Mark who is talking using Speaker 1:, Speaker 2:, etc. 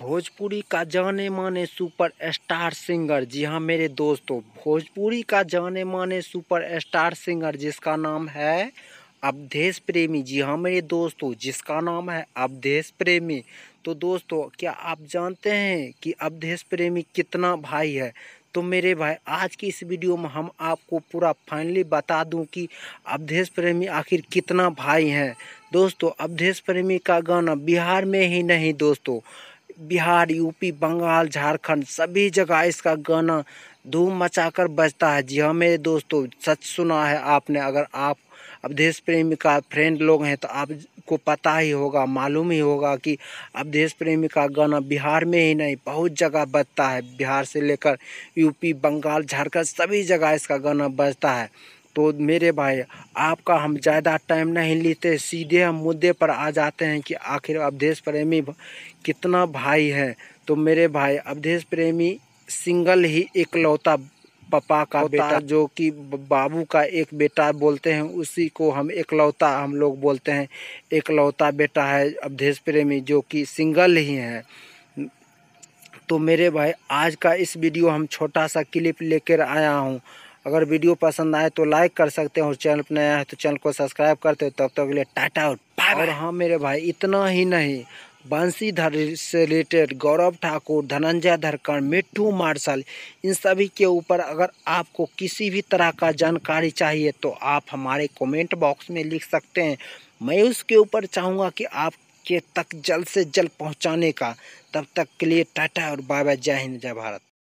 Speaker 1: भोजपुरी का जाने माने सुपर स्टार सिंगर जी हाँ मेरे दोस्तों भोजपुरी का जाने माने सुपर स्टार सिंगर जिसका नाम है अवधेश प्रेमी जी हाँ मेरे दोस्तों जिसका नाम है अवधेश प्रेमी तो दोस्तों क्या आप जानते हैं कि अवधेश प्रेमी कितना भाई है तो मेरे भाई आज की इस वीडियो में हम आपको पूरा फाइनली बता दूं कि अवधेश प्रेमी आखिर कितना भाई हैं दोस्तों अवधेश प्रेमी का गाना बिहार में ही नहीं दोस्तों बिहार यूपी बंगाल झारखंड सभी जगह इसका गाना धूम मचाकर बजता है जी हाँ मेरे दोस्तों सच सुना है आपने अगर आप अवधेश प्रेमी का फ्रेंड लोग हैं तो आपको पता ही होगा मालूम ही होगा कि अवधेश प्रेमी का गाना बिहार में ही नहीं बहुत जगह बजता है बिहार से लेकर यूपी बंगाल झारखंड सभी जगह इसका गाना बजता है तो मेरे भाई आपका हम ज़्यादा टाइम नहीं लेते सीधे हम मुद्दे पर आ जाते हैं कि आखिर अवधेश प्रेमी कितना भाई है तो मेरे भाई अवधेश प्रेमी सिंगल ही इकलौता पापा का बेटा जो कि बाबू का एक बेटा बोलते हैं उसी को हम एकलौता हम लोग बोलते हैं एकलौता बेटा है अवधेश प्रेमी जो कि सिंगल ही है तो मेरे भाई आज का इस वीडियो हम छोटा सा क्लिप लेकर आया हूँ अगर वीडियो पसंद आए तो लाइक कर सकते हो चैनल पर नया है तो चैनल को सब्सक्राइब करते हो तब तक के लिए टाटा और और हाँ मेरे भाई इतना ही नहीं बंसीधर से रिलेटेड गौरव ठाकुर धनंजय धरकर मिट्टू मार्शल इन सभी के ऊपर अगर आपको किसी भी तरह का जानकारी चाहिए तो आप हमारे कमेंट बॉक्स में लिख सकते हैं मैं उसके ऊपर चाहूँगा कि आपके तक जल्द से जल्द पहुँचाने का तब तक के लिए टाटा और बाय बाय जय हिंद जय भारत